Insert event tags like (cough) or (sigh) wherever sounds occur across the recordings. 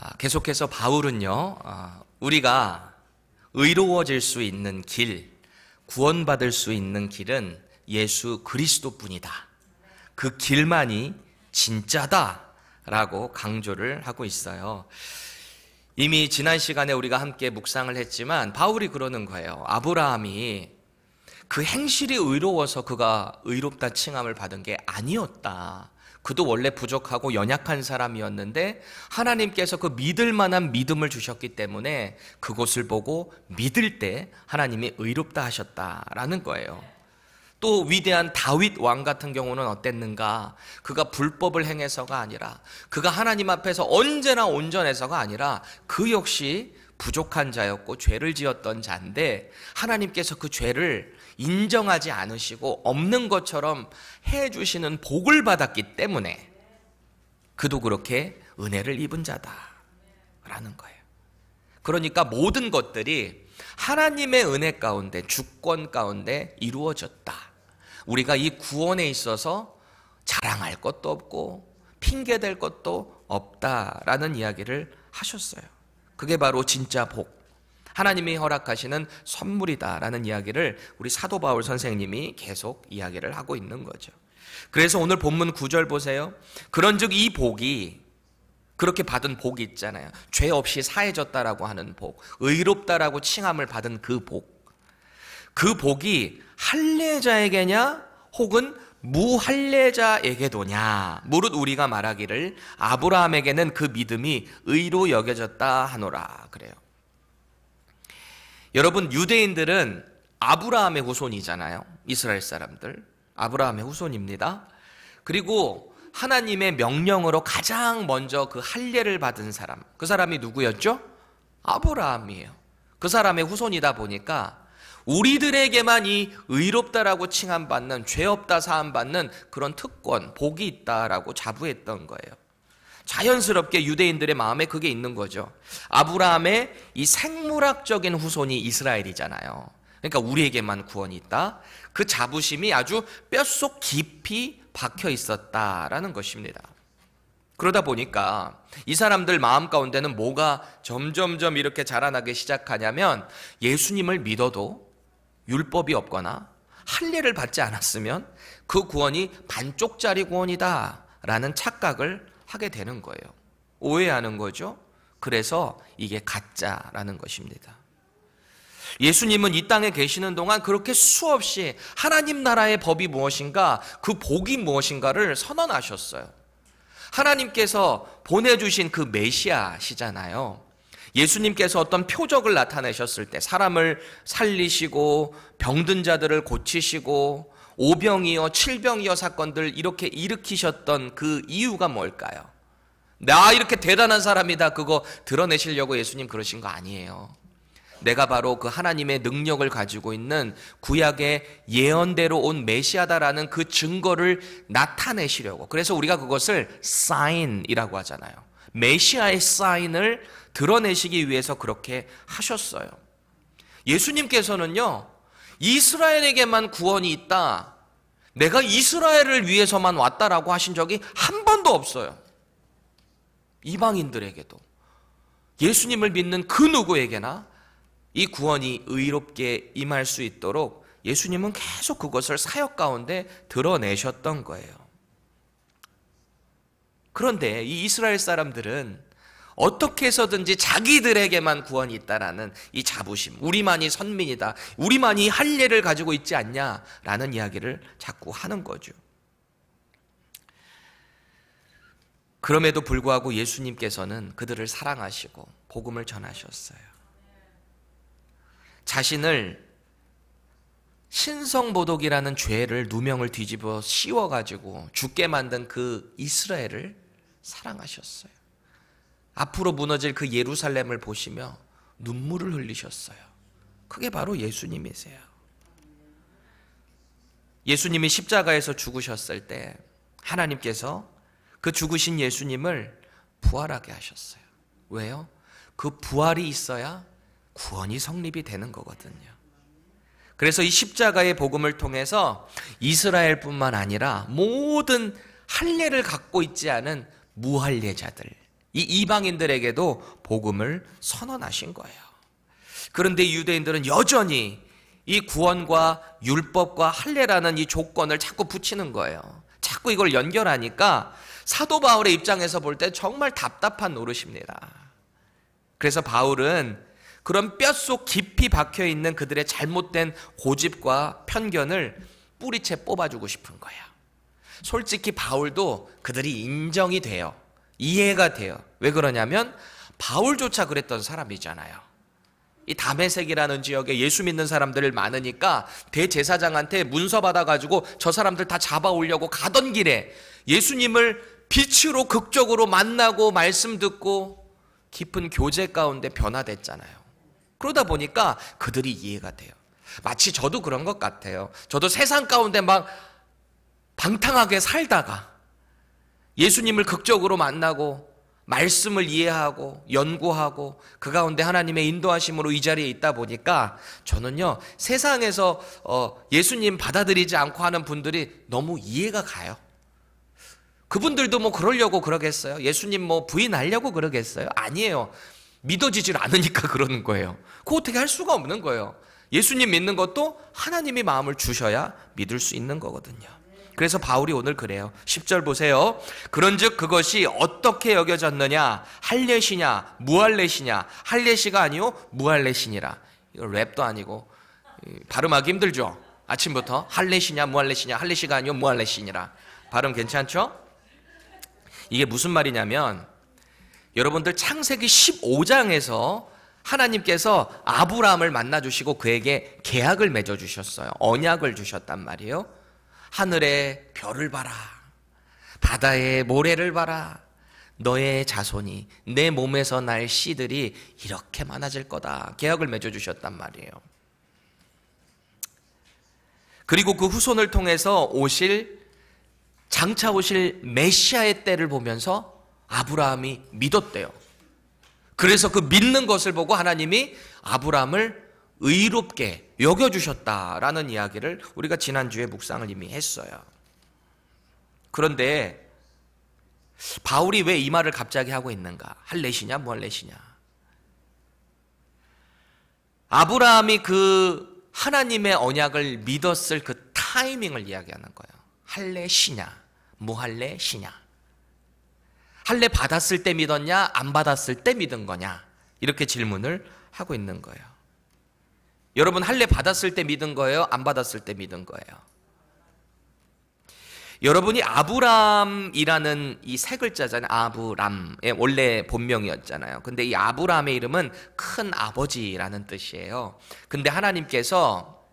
아, 계속해서 바울은요, 아, 우리가 의로워질 수 있는 길, 구원받을 수 있는 길은 예수 그리스도 뿐이다. 그 길만이 진짜다. 라고 강조를 하고 있어요. 이미 지난 시간에 우리가 함께 묵상을 했지만 바울이 그러는 거예요. 아브라함이 그 행실이 의로워서 그가 의롭다 칭함을 받은 게 아니었다. 그도 원래 부족하고 연약한 사람이었는데 하나님께서 그 믿을 만한 믿음을 주셨기 때문에 그곳을 보고 믿을 때 하나님이 의롭다 하셨다라는 거예요. 또 위대한 다윗 왕 같은 경우는 어땠는가? 그가 불법을 행해서가 아니라 그가 하나님 앞에서 언제나 온전해서가 아니라 그 역시 부족한 자였고 죄를 지었던 자인데 하나님께서 그 죄를 인정하지 않으시고 없는 것처럼 해 주시는 복을 받았기 때문에 그도 그렇게 은혜를 입은 자다라는 거예요. 그러니까 모든 것들이 하나님의 은혜 가운데 주권 가운데 이루어졌다. 우리가 이 구원에 있어서 자랑할 것도 없고 핑계 될 것도 없다라는 이야기를 하셨어요. 그게 바로 진짜 복 하나님이 허락하시는 선물이다라는 이야기를 우리 사도 바울 선생님이 계속 이야기를 하고 있는 거죠. 그래서 오늘 본문 9절 보세요. 그런즉 이 복이 그렇게 받은 복이 있잖아요. 죄 없이 사해졌다라고 하는 복, 의롭다라고 칭함을 받은 그 복. 그 복이 할례자에게냐 혹은 무할례자에게도냐 무릇 우리가 말하기를 아브라함에게는 그 믿음이 의로 여겨졌다 하노라 그래요. 여러분 유대인들은 아브라함의 후손이잖아요. 이스라엘 사람들. 아브라함의 후손입니다. 그리고 하나님의 명령으로 가장 먼저 그 할례를 받은 사람. 그 사람이 누구였죠? 아브라함이에요. 그 사람의 후손이다 보니까 우리들에게만 이 의롭다라고 칭함받는 죄 없다 사함받는 그런 특권, 복이 있다라고 자부했던 거예요. 자연스럽게 유대인들의 마음에 그게 있는 거죠. 아브라함의 이 생물학적인 후손이 이스라엘이잖아요. 그러니까 우리에게만 구원이 있다. 그 자부심이 아주 뼛속 깊이 박혀 있었다라는 것입니다. 그러다 보니까 이 사람들 마음 가운데는 뭐가 점점점 이렇게 자라나기 시작하냐면 예수님을 믿어도 율법이 없거나 할례를 받지 않았으면 그 구원이 반쪽짜리 구원이다라는 착각을 하게 되는 거예요. 오해하는 거죠. 그래서 이게 가짜라는 것입니다. 예수님은 이 땅에 계시는 동안 그렇게 수없이 하나님 나라의 법이 무엇인가, 그 복이 무엇인가를 선언하셨어요. 하나님께서 보내주신 그 메시아시잖아요. 예수님께서 어떤 표적을 나타내셨을 때 사람을 살리시고 병든 자들을 고치시고 오병이어 칠병이어 사건들 이렇게 일으키셨던 그 이유가 뭘까요? 나 이렇게 대단한 사람이다 그거 드러내시려고 예수님 그러신 거 아니에요. 내가 바로 그 하나님의 능력을 가지고 있는 구약의 예언대로 온 메시아다라는 그 증거를 나타내시려고. 그래서 우리가 그것을 사인이라고 하잖아요. 메시아의 사인을 드러내시기 위해서 그렇게 하셨어요. 예수님께서는요, 이스라엘에게만 구원이 있다. 내가 이스라엘을 위해서만 왔다라고 하신 적이 한 번도 없어요. 이방인들에게도 예수님을 믿는 그 누구에게나 이 구원이 의롭게 임할 수 있도록 예수님은 계속 그것을 사역 가운데 드러내셨던 거예요. 그런데 이 이스라엘 사람들은 어떻게 해서든지 자기들에게만 구원이 있다라는 이 자부심. 우리만이 선민이다. 우리만이 할례를 가지고 있지 않냐라는 이야기를 자꾸 하는 거죠. 그럼에도 불구하고 예수님께서는 그들을 사랑하시고 복음을 전하셨어요. 자신을 신성보독이라는 죄를 누명을 뒤집어 씌워가지고 죽게 만든 그 이스라엘을 사랑하셨어요. 앞으로 무너질 그 예루살렘을 보시며 눈물을 흘리셨어요. 그게 바로 예수님이세요. 예수님이 십자가에서 죽으셨을 때 하나님께서 그 죽으신 예수님을 부활하게 하셨어요. 왜요? 그 부활이 있어야 구원이 성립이 되는 거거든요. 그래서 이 십자가의 복음을 통해서 이스라엘뿐만 아니라 모든 할례를 갖고 있지 않은 무할례자들 이 이방인들에게도 복음을 선언하신 거예요. 그런데 유대인들은 여전히 이 구원과 율법과 할례라는 이 조건을 자꾸 붙이는 거예요. 자꾸 이걸 연결하니까 사도 바울의 입장에서 볼 때 정말 답답한 노릇입니다. 그래서 바울은 그런 뼛속 깊이 박혀 있는 그들의 잘못된 고집과 편견을 뿌리채 뽑아주고 싶은 거예요 솔직히 바울도 그들이 인정이 돼요. 이해가 돼요. 왜 그러냐면 바울조차 그랬던 사람이잖아요. 이 담에색이라는 지역에 예수 믿는 사람들 많으니까 대제사장한테 문서 받아가지고 저 사람들 다 잡아오려고 가던 길에 예수님을 빛으로 극적으로 만나고 말씀 듣고 깊은 교제 가운데 변화됐잖아요. 그러다 보니까 그들이 이해가 돼요. 마치 저도 그런 것 같아요. 저도 세상 가운데 막 방탕하게 살다가 예수님을 극적으로 만나고 말씀을 이해하고 연구하고 그 가운데 하나님의 인도하심으로 이 자리에 있다 보니까 저는요 세상에서 어, 예수님 받아들이지 않고 하는 분들이 너무 이해가 가요. 그분들도 뭐 그러려고 그러겠어요? 예수님 뭐 부인하려고 그러겠어요? 아니에요. 믿어지질 않으니까 (laughs) 그러는 거예요. 그거 어떻게 할 수가 없는 거예요. 예수님 믿는 것도 하나님이 마음을 주셔야 믿을 수 있는 거거든요. 그래서 바울이 오늘 그래요. 10절 보세요. 그런즉 그것이 어떻게 여겨졌느냐? 할례시냐? 무할례시냐? 할례시가 아니요 무할례시니라. 이거 랩도 아니고 발음하기 힘들죠. 아침부터 할례시냐 무할례시냐 할례시가 아니요 무할례시니라. 발음 괜찮죠? 이게 무슨 말이냐면 여러분들 창세기 15장에서 하나님께서 아브라함을 만나 주시고 그에게 계약을 맺어 주셨어요. 언약을 주셨단 말이에요. 하늘의 별을 봐라. 바다의 모래를 봐라. 너의 자손이 내 몸에서 날 씨들이 이렇게 많아질 거다. 계약을 맺어 주셨단 말이에요. 그리고 그 후손을 통해서 오실 장차 오실 메시아의 때를 보면서 아브라함이 믿었대요. 그래서 그 믿는 것을 보고 하나님이 아브라함을 의롭게 여겨주셨다라는 이야기를 우리가 지난주에 묵상을 이미 했어요. 그런데 바울이 왜 이 말을 갑자기 하고 있는가? 할래시냐무할래시냐 아브라함이 그 하나님의 언약을 믿었을 그 타이밍을 이야기하는 거예요. 할래시냐무할래시냐할래 받았을 때 믿었냐 안 받았을 때 믿은 거냐? 이렇게 질문을 하고 있는 거예요. 여러분 할례 받았을 때 믿은 거예요? 안 받았을 때 믿은 거예요? 여러분이 아브람이라는 이 세 글자잖아요. 아브람의 원래 본명이었잖아요. 근데 이 아브람의 이름은 큰 아버지라는 뜻이에요. 근데 하나님께서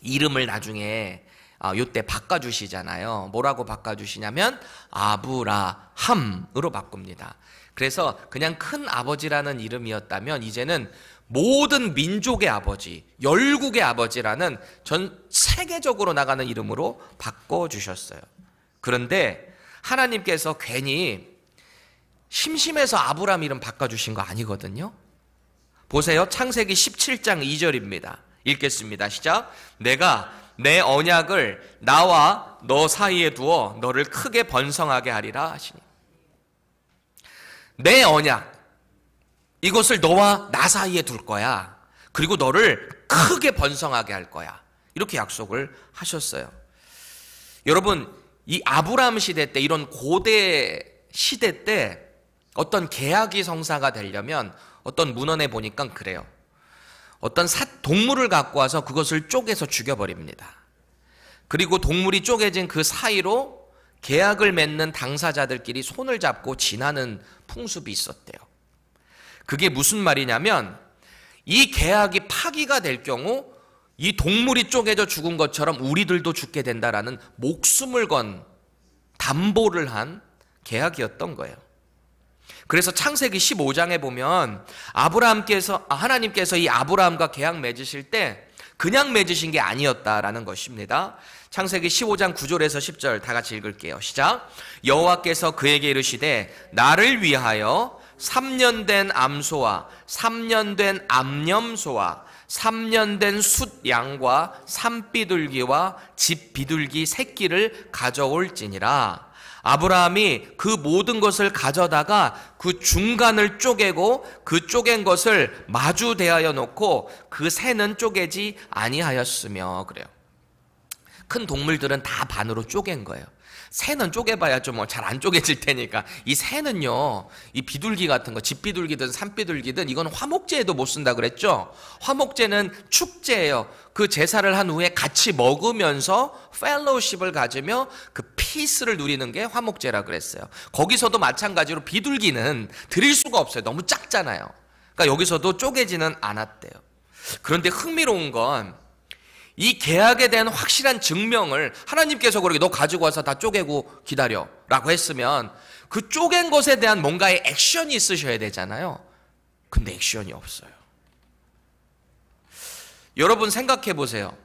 이름을 나중에 아, 요때 바꿔주시잖아요. 뭐라고 바꿔주시냐면 아브라함으로 바꿉니다. 그래서 그냥 큰 아버지라는 이름이었다면 이제는 모든 민족의 아버지, 열국의 아버지라는 전 세계적으로 나가는 이름으로 바꿔주셨어요. 그런데 하나님께서 괜히 심심해서 아브람 이름 바꿔주신 거 아니거든요. 보세요. 창세기 17장 2절입니다. 읽겠습니다. 시작. 내가 내 언약을 나와 너 사이에 두어 너를 크게 번성하게 하리라 하시니. 내 언약, 이것을 너와 나 사이에 둘 거야. 그리고 너를 크게 번성하게 할 거야. 이렇게 약속을 하셨어요. 여러분, 이 아브라함 시대 때 이런 고대 시대 때 어떤 계약이 성사가 되려면 어떤 문헌에 보니까 그래요. 어떤 사, 동물을 갖고 와서 그것을 쪼개서 죽여버립니다. 그리고 동물이 쪼개진 그 사이로 계약을 맺는 당사자들끼리 손을 잡고 지나는 풍습이 있었대요. 그게 무슨 말이냐면 이 계약이 파기가 될 경우 이 동물이 쪼개져 죽은 것처럼 우리들도 죽게 된다라는 목숨을 건 담보를 한 계약이었던 거예요. 그래서 창세기 15장에 보면 아브라함께서 아, 하나님께서 이 아브라함과 계약 맺으실 때 그냥 맺으신 게 아니었다라는 것입니다. 창세기 15장 9절에서 10절 다 같이 읽을게요. 시작. 여호와께서 그에게 이르시되 나를 위하여 3년 된 암소와 3년 된 암염소와 3년 된 숫양과 산비둘기와 집비둘기 새끼를 가져올지니라. 아브라함이 그 모든 것을 가져다가 그 중간을 쪼개고 그 쪼갠 것을 마주 대하여 놓고 그 새는 쪼개지 아니하였으며 그래요. 큰 동물들은 다 반으로 쪼갠 거예요. 새는 쪼개봐야 좀 잘안 어, 쪼개질 테니까 이 새는요 이 비둘기 같은 거 집비둘기든 산비둘기든 이건 화목제에도 못 쓴다 그랬죠 화목제는 축제예요 그 제사를 한 후에 같이 먹으면서 펠로우십을 가지며 그 피스를 누리는 게 화목제라 그랬어요 거기서도 마찬가지로 비둘기는 드릴 수가 없어요 너무 작잖아요 그러니까 여기서도 쪼개지는 않았대요 그런데 흥미로운 건이 계약에 대한 확실한 증명을 하나님께서 그렇게 너 가지고 와서 다 쪼개고 기다려 라고 했으면 그 쪼갠 것에 대한 뭔가의 액션이 있으셔야 되잖아요. 근데 액션이 없어요. 여러분 생각해 보세요.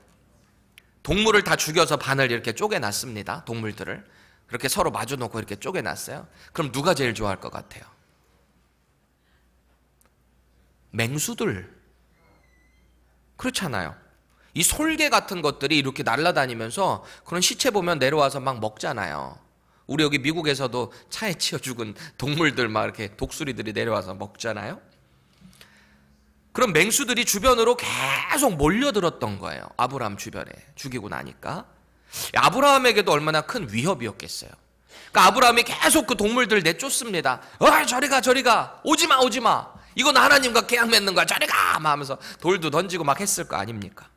동물을 다 죽여서 반을 이렇게 쪼개놨습니다. 동물들을. 그렇게 서로 마주 놓고 이렇게 쪼개놨어요. 그럼 누가 제일 좋아할 것 같아요? 맹수들. 그렇잖아요. 이 솔개 같은 것들이 이렇게 날아다니면서 그런 시체 보면 내려와서 막 먹잖아요. 우리 여기 미국에서도 차에 치여 죽은 동물들 막 이렇게 독수리들이 내려와서 먹잖아요. 그럼 맹수들이 주변으로 계속 몰려들었던 거예요. 아브라함 주변에 죽이고 나니까 아브라함에게도 얼마나 큰 위협이었겠어요. 그러니까 아브라함이 계속 그 동물들 내쫓습니다. 어, 저리 가, 저리 가, 오지 마, 오지 마. 이건 하나님과 계약 맺는 거야. 저리 가! 막 하면서 돌도 던지고 막 했을 거 아닙니까?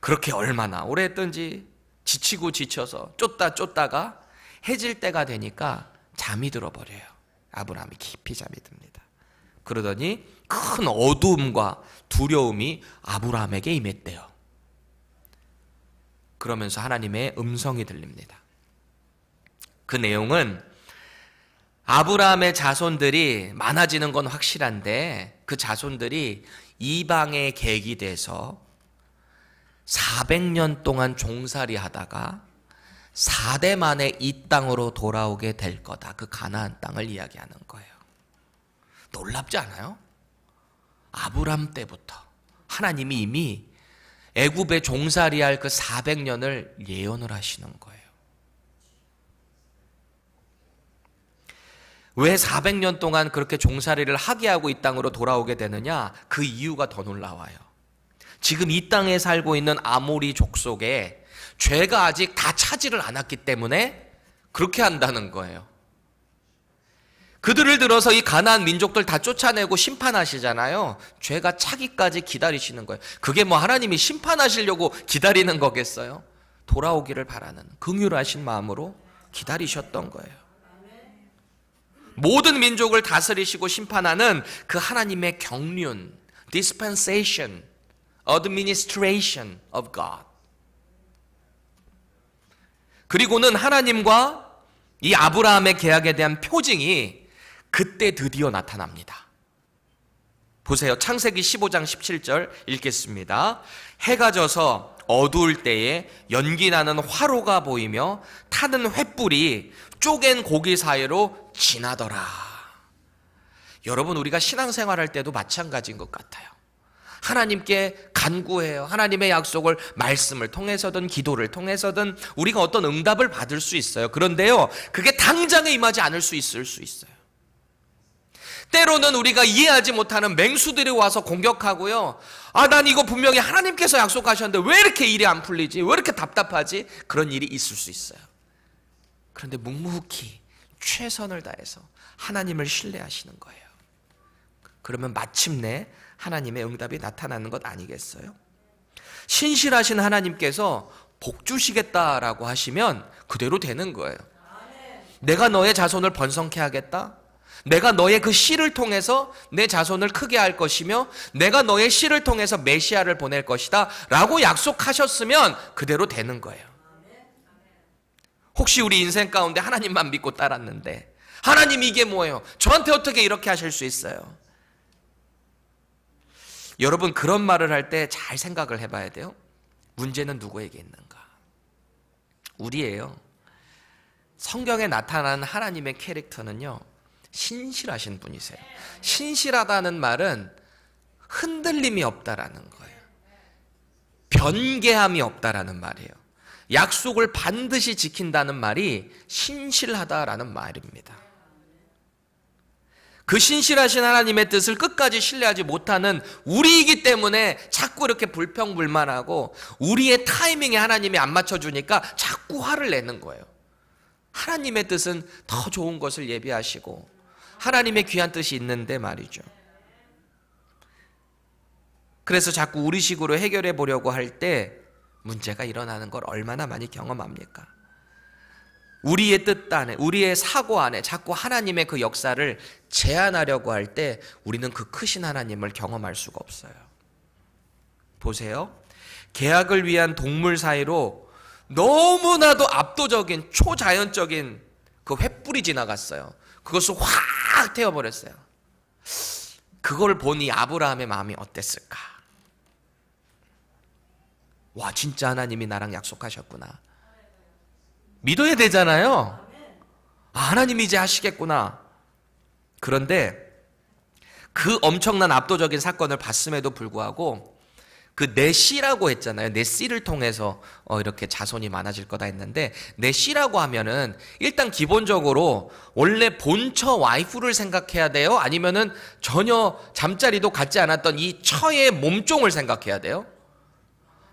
그렇게 얼마나 오래 했던지 지치고 지쳐서 쫓다 쫓다가 해질 때가 되니까 잠이 들어버려요. 아브라함이 깊이 잠이 듭니다. 그러더니 큰 어두움과 두려움이 아브라함에게 임했대요. 그러면서 하나님의 음성이 들립니다. 그 내용은 아브라함의 자손들이 많아지는 건 확실한데 그 자손들이 이방에 계기돼서 400년 동안 종살이 하다가 4대 만에 이 땅으로 돌아오게 될 거다. 그 가나안 땅을 이야기하는 거예요. 놀랍지 않아요? 아브람 때부터 하나님이 이미 애굽에 종살이할 그 400년을 예언을 하시는 거예요. 왜 400년 동안 그렇게 종살이를 하게 하고 이 땅으로 돌아오게 되느냐? 그 이유가 더 놀라워요. 지금 이 땅에 살고 있는 아모리 족속에 죄가 아직 다 차지를 않았기 때문에 그렇게 한다는 거예요. 그들을 들어서 이가나 민족들 다 쫓아내고 심판하시잖아요. 죄가 차기까지 기다리시는 거예요. 그게 뭐 하나님이 심판하시려고 기다리는 거겠어요? 돌아오기를 바라는 긍휼하신 마음으로 기다리셨던 거예요. 모든 민족을 다스리시고 심판하는 그 하나님의 경륜, dispensation administration of God. 그리고는 하나님과 이 아브라함의 계약에 대한 표징이 그때 드디어 나타납니다. 보세요. 창세기 15장 17절 읽겠습니다. 해가 져서 어두울 때에 연기 나는 화로가 보이며 타는 횃불이 쪼갠 고기 사이로 지나더라. 여러분, 우리가 신앙생활할 때도 마찬가지인 것 같아요. 하나님께 간구해요. 하나님의 약속을 말씀을 통해서든 기도를 통해서든 우리가 어떤 응답을 받을 수 있어요. 그런데요, 그게 당장에 임하지 않을 수 있을 수 있어요. 때로는 우리가 이해하지 못하는 맹수들이 와서 공격하고요. 아, 난 이거 분명히 하나님께서 약속하셨는데 왜 이렇게 일이 안 풀리지? 왜 이렇게 답답하지? 그런 일이 있을 수 있어요. 그런데 묵묵히 최선을 다해서 하나님을 신뢰하시는 거예요. 그러면 마침내 하나님의 응답이 나타나는 것 아니겠어요? 신실하신 하나님께서 복 주시겠다라고 하시면 그대로 되는 거예요. 내가 너의 자손을 번성케 하겠다. 내가 너의 그 씨를 통해서 내 자손을 크게 할 것이며 내가 너의 씨를 통해서 메시아를 보낼 것이다 라고 약속하셨으면 그대로 되는 거예요. 혹시 우리 인생 가운데 하나님만 믿고 따랐는데 하나님 이게 뭐예요? 저한테 어떻게 이렇게 하실 수 있어요? 여러분 그런 말을 할 때 잘 생각을 해봐야 돼요. 문제는 누구에게 있는가? 우리예요. 성경에 나타나 하나님의 캐릭터는요. 신실하신 분이세요. 신실하다는 말은 흔들림이 없다라는 거예요. 변개함이 없다라는 말이에요. 약속을 반드시 지킨다는 말이 신실하다라는 말입니다. 그 신실하신 하나님의 뜻을 끝까지 신뢰하지 못하는 우리이기 때문에 자꾸 이렇게 불평불만하고 우리의 타이밍에 하나님이 안 맞춰주니까 자꾸 화를 내는 거예요. 하나님의 뜻은 더 좋은 것을 예비하시고 하나님의 귀한 뜻이 있는데 말이죠. 그래서 자꾸 우리식으로 해결해 보려고 할 때 문제가 일어나는 걸 얼마나 많이 경험합니까? 우리의 뜻 안에, 우리의 사고 안에 자꾸 하나님의 그 역사를 제한하려고 할 때 우리는 그 크신 하나님을 경험할 수가 없어요. 보세요. 계약을 위한 동물 사이로 너무나도 압도적인 초자연적인 그 횃불이 지나갔어요. 그것을 확 태워버렸어요. 그걸 보니 아브라함의 마음이 어땠을까? 와, 진짜 하나님이 나랑 약속하셨구나. 믿어야 되잖아요. 아, 하나님이 이제 하시겠구나. 그런데 그 엄청난 압도적인 사건을 봤음에도 불구하고 그 내 씨라고 했잖아요. 내 씨를 통해서 어, 이렇게 자손이 많아질 거다 했는데 내 씨라고 하면은 일단 기본적으로 원래 본처 와이프를 생각해야 돼요. 아니면은 전혀 잠자리도 갖지 않았던 이 처의 몸종을 생각해야 돼요.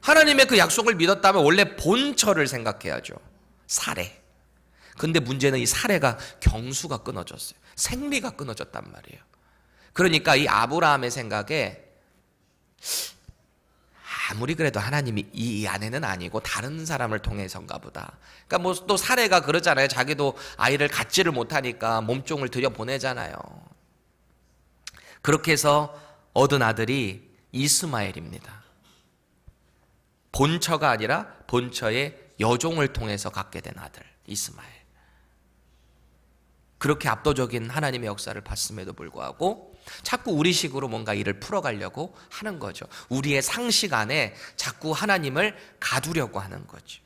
하나님의 그 약속을 믿었다면 원래 본처를 생각해야죠. 사례. 근데 문제는 이 사례가 경수가 끊어졌어요. 생리가 끊어졌단 말이에요. 그러니까 이 아브라함의 생각에 아무리 그래도 하나님이 이 아내는 아니고 다른 사람을 통해서인가 보다. 그러니까 뭐 또 사례가 그러잖아요. 자기도 아이를 갖지를 못하니까 몸종을 들여보내잖아요. 그렇게 해서 얻은 아들이 이스마엘입니다. 본처가 아니라 본처의 여종을 통해서 갖게 된 아들 이스마엘. 그렇게 압도적인 하나님의 역사를 봤음에도 불구하고 자꾸 우리식으로 뭔가 일을 풀어가려고 하는 거죠. 우리의 상식 안에 자꾸 하나님을 가두려고 하는 거죠.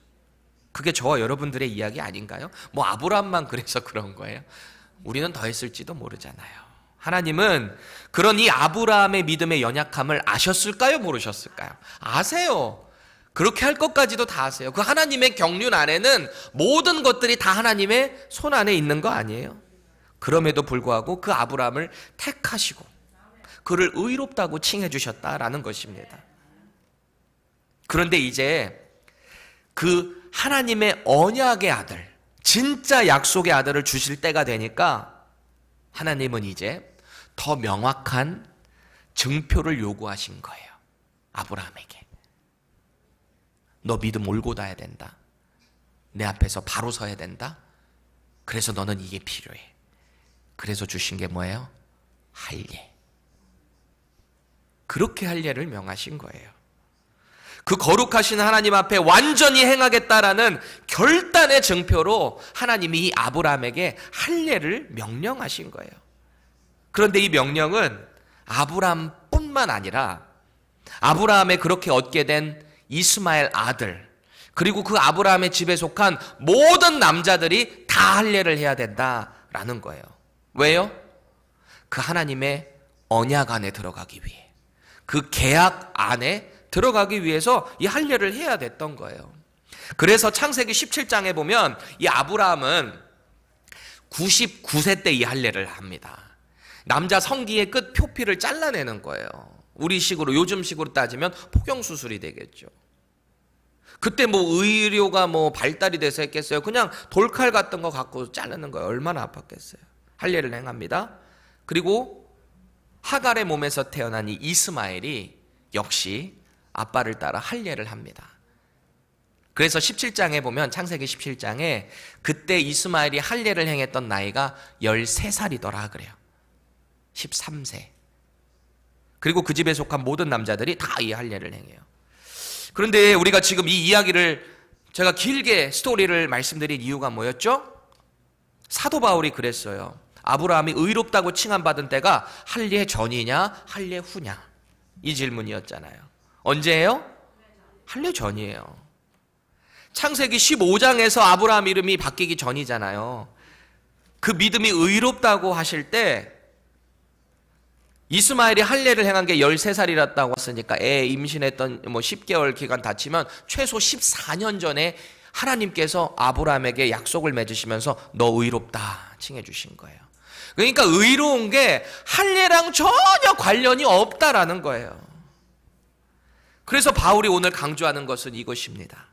그게 저와 여러분들의 이야기 아닌가요? 뭐 아브라함만 그래서 그런 거예요. 우리는 더 했을지도 모르잖아요. 하나님은 그런 이 아브라함의 믿음의 연약함을 아셨을까요? 모르셨을까요? 아세요. 그렇게 할 것까지도 다 하세요. 그 하나님의 경륜 안에는 모든 것들이 다 하나님의 손 안에 있는 거 아니에요? 그럼에도 불구하고 그 아브라함을 택하시고 그를 의롭다고 칭해 주셨다라는 것입니다. 그런데 이제 그 하나님의 언약의 아들, 진짜 약속의 아들을 주실 때가 되니까 하나님은 이제 더 명확한 증표를 요구하신 거예요. 아브라함에게. 너 믿음 올고다야 된다. 내 앞에서 바로 서야 된다. 그래서 너는 이게 필요해. 그래서 주신 게 뭐예요? 할례. 그렇게 할례를 명하신 거예요. 그 거룩하신 하나님 앞에 완전히 행하겠다라는 결단의 증표로 하나님이 이 아브라함에게 할례를 명령하신 거예요. 그런데 이 명령은 아브라함뿐만 아니라 아브라함의 그렇게 얻게 된 이스마엘 아들 그리고 그 아브라함의 집에 속한 모든 남자들이 다 할례를 해야 된다라는 거예요. 왜요? 그 하나님의 언약 안에 들어가기 위해 그 계약 안에 들어가기 위해서 이 할례를 해야 됐던 거예요. 그래서 창세기 17장에 보면 이 아브라함은 99세 때 이 할례를 합니다. 남자 성기의 끝 표피를 잘라내는 거예요. 우리식으로 요즘식으로 따지면 포경 수술이 되겠죠. 그때 뭐 의료가 뭐 발달이 돼서 했겠어요. 그냥 돌칼 같은 거 갖고 자르는 거예 얼마나 아팠겠어요. 할례를 행합니다. 그리고 하갈의 몸에서 태어난 이 이스마엘이 역시 아빠를 따라 할례를 합니다. 그래서 17장에 보면 창세기 17장에 그때 이스마엘이 할례를 행했던 나이가 13살이더라 그래요. 13세. 그리고 그 집에 속한 모든 남자들이 다 이 할례를 행해요. 그런데 우리가 지금 이 이야기를 제가 길게 스토리를 말씀드린 이유가 뭐였죠? 사도 바울이 그랬어요. 아브라함이 의롭다고 칭함받은 때가 할례 전이냐 할례 후냐 이 질문이었잖아요. 언제예요? 할례 전이에요. 창세기 15장에서 아브라함 이름이 바뀌기 전이잖아요. 그 믿음이 의롭다고 하실 때 이스마엘이 할례를 행한 게 13살이었다고 했으니까 애 임신했던 뭐 10개월 기간 다치면 최소 14년 전에 하나님께서 아브라함에게 약속을 맺으시면서 너 의롭다 칭해 주신 거예요. 그러니까 의로운 게 할례랑 전혀 관련이 없다라는 거예요. 그래서 바울이 오늘 강조하는 것은 이것입니다.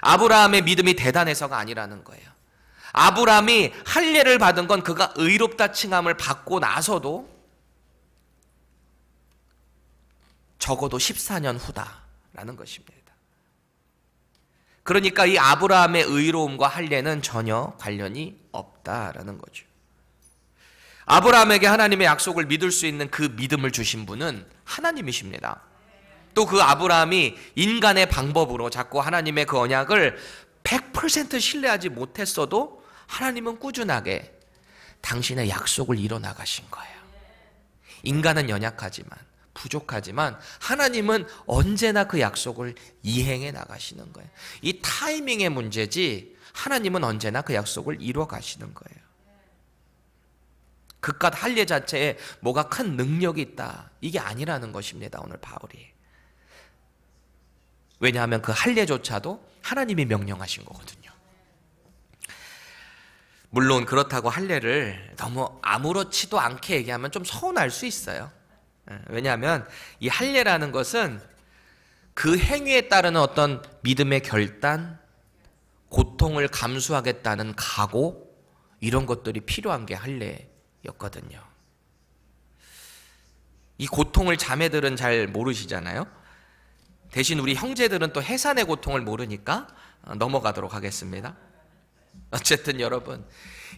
아브라함의 믿음이 대단해서가 아니라는 거예요. 아브라함이 할례를 받은 건 그가 의롭다 칭함을 받고 나서도 적어도 14년 후다라는 것입니다. 그러니까 이 아브라함의 의로움과 할례는 전혀 관련이 없다라는 거죠. 아브라함에게 하나님의 약속을 믿을 수 있는 그 믿음을 주신 분은 하나님이십니다. 또 그 아브라함이 인간의 방법으로 자꾸 하나님의 그 언약을 100% 신뢰하지 못했어도 하나님은 꾸준하게 당신의 약속을 이뤄나가신 거예요. 인간은 연약하지만 부족하지만 하나님은 언제나 그 약속을 이행해 나가시는 거예요. 이 타이밍의 문제지 하나님은 언제나 그 약속을 이루어 가시는 거예요. 그깟 할례 자체에 뭐가 큰 능력이 있다. 이게 아니라는 것입니다. 오늘 바울이. 왜냐하면 그 할례조차도 하나님이 명령하신 거거든요. 물론 그렇다고 할례를 너무 아무렇지도 않게 얘기하면 좀 서운할 수 있어요. 예, 왜냐하면 이 할례라는 것은 그 행위에 따르는 어떤 믿음의 결단, 고통을 감수하겠다는 각오 이런 것들이 필요한 게 할례였거든요. 이 고통을 자매들은 잘 모르시잖아요. 대신 우리 형제들은 또 해산의 고통을 모르니까 어, 넘어가도록 하겠습니다. 어쨌든 여러분,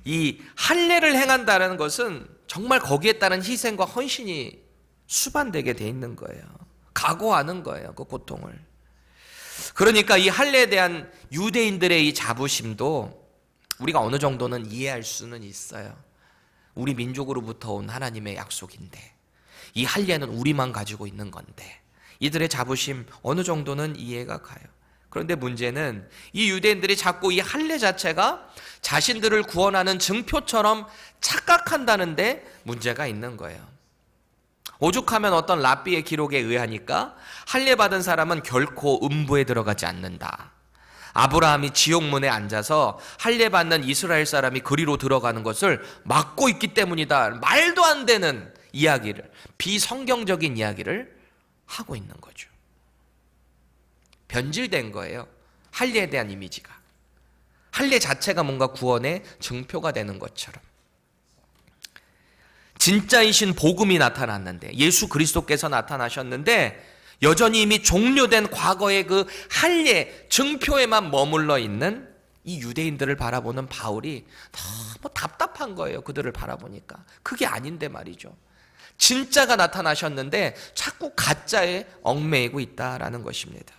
이 할례를 행한다는 것은 정말 거기에 따른 희생과 헌신이 수반되게 돼 있는 거예요. 각오하는 거예요. 그 고통을. 그러니까 이 할례에 대한 유대인들의 이 자부심도 우리가 어느 정도는 이해할 수는 있어요. 우리 민족으로부터 온 하나님의 약속인데 이 할례는 우리만 가지고 있는 건데 이들의 자부심 어느 정도는 이해가 가요. 그런데 문제는 이 유대인들이 자꾸 이 할례 자체가 자신들을 구원하는 증표처럼 착각한다는데 문제가 있는 거예요. 오죽하면 어떤 랍비의 기록에 의하니까 할례 받은 사람은 결코 음부에 들어가지 않는다. 아브라함이 지옥문에 앉아서 할례 받는 이스라엘 사람이 그리로 들어가는 것을 막고 있기 때문이다. 말도 안 되는 이야기를 비성경적인 이야기를 하고 있는 거죠. 변질된 거예요. 할례에 대한 이미지가. 할례 자체가 뭔가 구원의 증표가 되는 것처럼. 진짜이신 복음이 나타났는데 예수 그리스도께서 나타나셨는데 여전히 이미 종료된 과거의 그 할례 증표에만 머물러 있는 이 유대인들을 바라보는 바울이 너무 답답한 거예요. 그들을 바라보니까. 그게 아닌데 말이죠. 진짜가 나타나셨는데 자꾸 가짜에 얽매이고 있다라는 것입니다.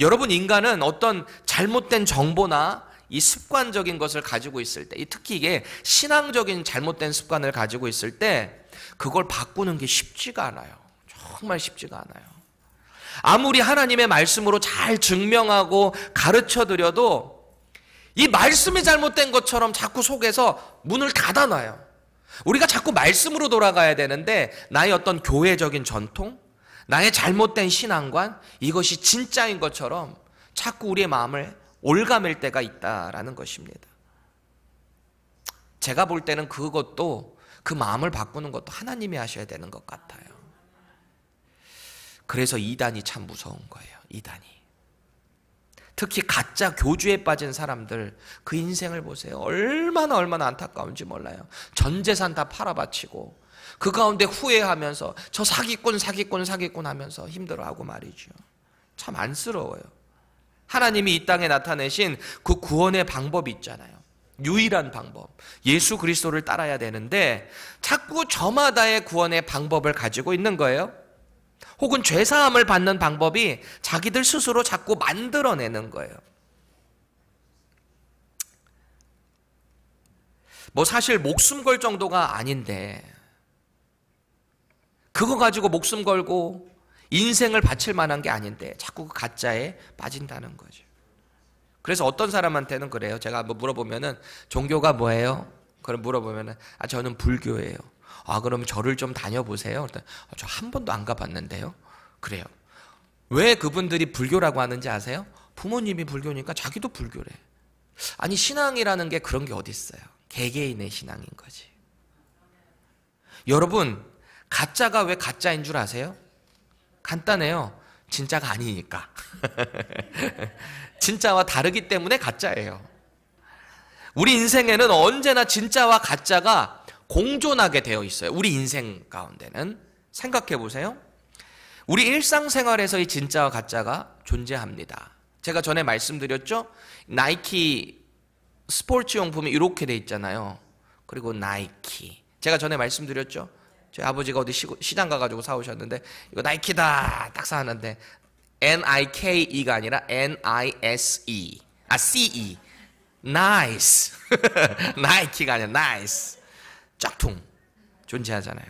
여러분 인간은 어떤 잘못된 정보나 이 습관적인 것을 가지고 있을 때, 특히 이게 신앙적인 잘못된 습관을 가지고 있을 때, 그걸 바꾸는 게 쉽지가 않아요. 정말 쉽지가 않아요. 아무리 하나님의 말씀으로 잘 증명하고 가르쳐 드려도 이 말씀이 잘못된 것처럼 자꾸 속에서 문을 닫아놔요. 우리가 자꾸 말씀으로 돌아가야 되는데 나의 어떤 교회적인 전통, 나의 잘못된 신앙관, 이것이 진짜인 것처럼 자꾸 우리의 마음을 올가맬 때가 있다라는 것입니다. 제가 볼 때는 그것도 그 마음을 바꾸는 것도 하나님이 하셔야 되는 것 같아요. 그래서 이단이 참 무서운 거예요. 이단이. 특히 가짜 교주에 빠진 사람들 그 인생을 보세요. 얼마나 얼마나 안타까운지 몰라요. 전 재산 다 팔아바치고 그 가운데 후회하면서 저 사기꾼 사기꾼 사기꾼 하면서 힘들어하고 말이죠. 참 안쓰러워요. 하나님이 이 땅에 나타내신 그 구원의 방법이 있잖아요. 유일한 방법. 예수 그리스도를 따라야 되는데 자꾸 저마다의 구원의 방법을 가지고 있는 거예요. 혹은 죄사함을 받는 방법이 자기들 스스로 자꾸 만들어내는 거예요. 뭐 사실 목숨 걸 정도가 아닌데 그거 가지고 목숨 걸고 인생을 바칠 만한 게 아닌데 자꾸 그 가짜에 빠진다는 거죠. 그래서 어떤 사람한테는 그래요. 제가 한번 물어보면은 종교가 뭐예요? 그럼 물어보면은 아 저는 불교예요. 아 그럼 저를 좀 다녀보세요. 아, 저한 번도 안 가봤는데요. 그래요. 왜 그분들이 불교라고 하는지 아세요? 부모님이 불교니까 자기도 불교래. 아니 신앙이라는 게 그런 게 어디 있어요? 개개인의 신앙인 거지. 여러분 가짜가 왜 가짜인 줄 아세요? 간단해요. 진짜가 아니니까. (laughs) 진짜와 다르기 때문에 가짜예요. 우리 인생에는 언제나 진짜와 가짜가 공존하게 되어 있어요. 우리 인생 가운데는. 생각해 보세요. 우리 일상생활에서의 진짜와 가짜가 존재합니다. 제가 전에 말씀드렸죠? 나이키 스포츠 용품이 이렇게 돼 있잖아요. 그리고 나이키. 제가 전에 말씀드렸죠? 저희 아버지가 어디 시장 가가지고 사오셨는데 이거 나이키다 딱 사왔는데 N I K E가 아니라 N I S E 아 C E 나이스 (laughs) 나이키가 아니라 나이스 짝퉁 존재하잖아요.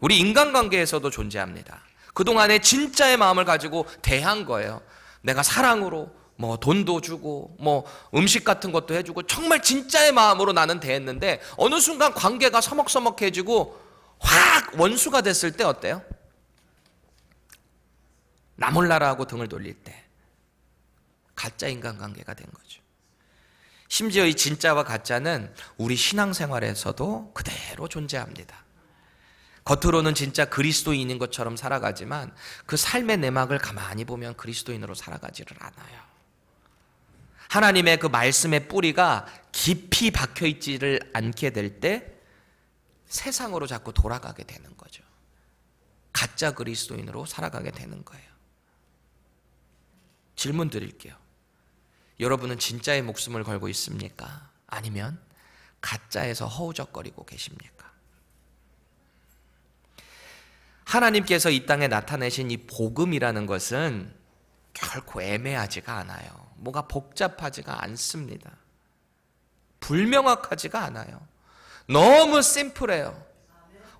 우리 인간관계에서도 존재합니다. 그동안에 진짜의 마음을 가지고 대한 거예요. 내가 사랑으로 뭐 돈도 주고 뭐 음식 같은 것도 해주고 정말 진짜의 마음으로 나는 대했는데 어느 순간 관계가 서먹서먹해지고 확 원수가 됐을 때 어때요? 나 몰라라고 등을 돌릴 때 가짜 인간관계가 된 거죠. 심지어 이 진짜와 가짜는 우리 신앙생활에서도 그대로 존재합니다. 겉으로는 진짜 그리스도인인 것처럼 살아가지만 그 삶의 내막을 가만히 보면 그리스도인으로 살아가지를 않아요. 하나님의 그 말씀의 뿌리가 깊이 박혀 있지를 않게 될 때 세상으로 자꾸 돌아가게 되는 거죠. 가짜 그리스도인으로 살아가게 되는 거예요. 질문 드릴게요. 여러분은 진짜의 목숨을 걸고 있습니까? 아니면 가짜에서 허우적거리고 계십니까? 하나님께서 이 땅에 나타내신 이 복음이라는 것은 결코 애매하지가 않아요. 뭐가 복잡하지가 않습니다. 불명확하지가 않아요. 너무 심플해요.